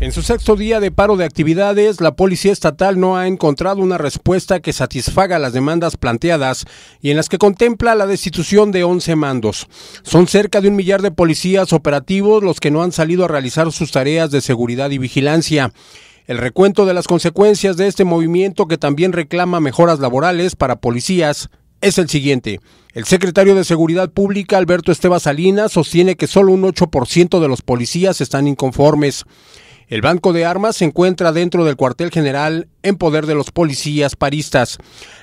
En su sexto día de paro de actividades, la Policía Estatal no ha encontrado una respuesta que satisfaga las demandas planteadas y en las que contempla la destitución de 11 mandos. Son cerca de un millar de policías operativos los que no han salido a realizar sus tareas de seguridad y vigilancia. El recuento de las consecuencias de este movimiento que también reclama mejoras laborales para policías es el siguiente. El secretario de Seguridad Pública, Alberto Esteban Salinas, sostiene que solo un 8% de los policías están inconformes. El banco de armas se encuentra dentro del cuartel general en poder de los policías paristas.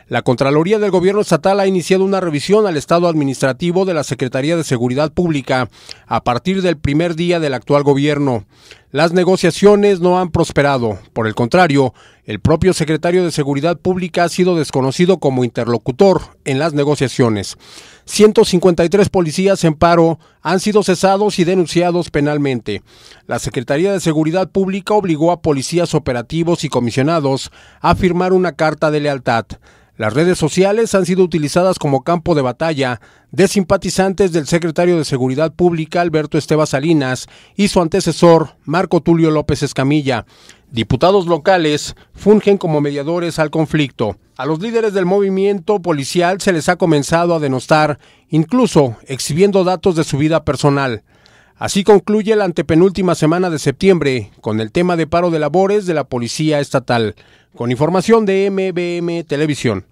La Contraloría del Gobierno Estatal ha iniciado una revisión al estado administrativo de la Secretaría de Seguridad Pública a partir del primer día del actual gobierno. Las negociaciones no han prosperado. Por el contrario, el propio secretario de Seguridad Pública ha sido desconocido como interlocutor en las negociaciones. 153 policías en paro han sido cesados y denunciados penalmente. La Secretaría de Seguridad Pública obligó a policías operativos y comisionados a firmar una carta de lealtad. Las redes sociales han sido utilizadas como campo de batalla de simpatizantes del secretario de Seguridad Pública Alberto Esteban Salinas y su antecesor Marco Tulio López Escamilla. Diputados locales fungen como mediadores al conflicto. A los líderes del movimiento policial se les ha comenzado a denostar, incluso exhibiendo datos de su vida personal. Así concluye la antepenúltima semana de septiembre con el tema de paro de labores de la Policía Estatal, con información de MBM Televisión.